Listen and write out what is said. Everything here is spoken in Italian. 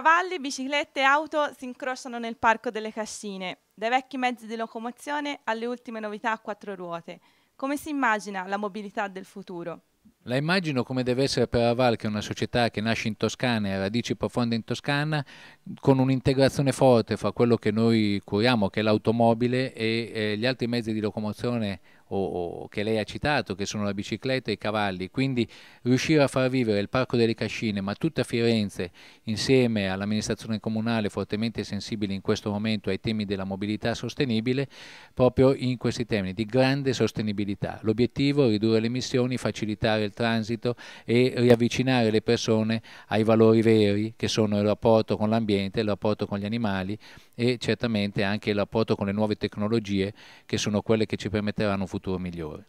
Cavalli, biciclette e auto si incrociano nel parco delle cascine, dai vecchi mezzi di locomozione alle ultime novità a quattro ruote. Come si immagina la mobilità del futuro? La immagino come deve essere per Aval, che è una società che nasce in Toscana e ha radici profonde in Toscana, con un'integrazione forte fra quello che noi curiamo, che è l'automobile, e eh, gli altri mezzi di locomozione o, o, che lei ha citato, che sono la bicicletta e i cavalli, quindi riuscire a far vivere il Parco delle Cascine, ma tutta Firenze, insieme all'amministrazione comunale fortemente sensibile in questo momento ai temi della mobilità sostenibile, proprio in questi temi di grande sostenibilità. L'obiettivo è ridurre le emissioni, facilitare il transito e riavvicinare le persone ai valori veri che sono il rapporto con l'ambiente, il rapporto con gli animali e certamente anche il rapporto con le nuove tecnologie che sono quelle che ci permetteranno futuramente futur melhor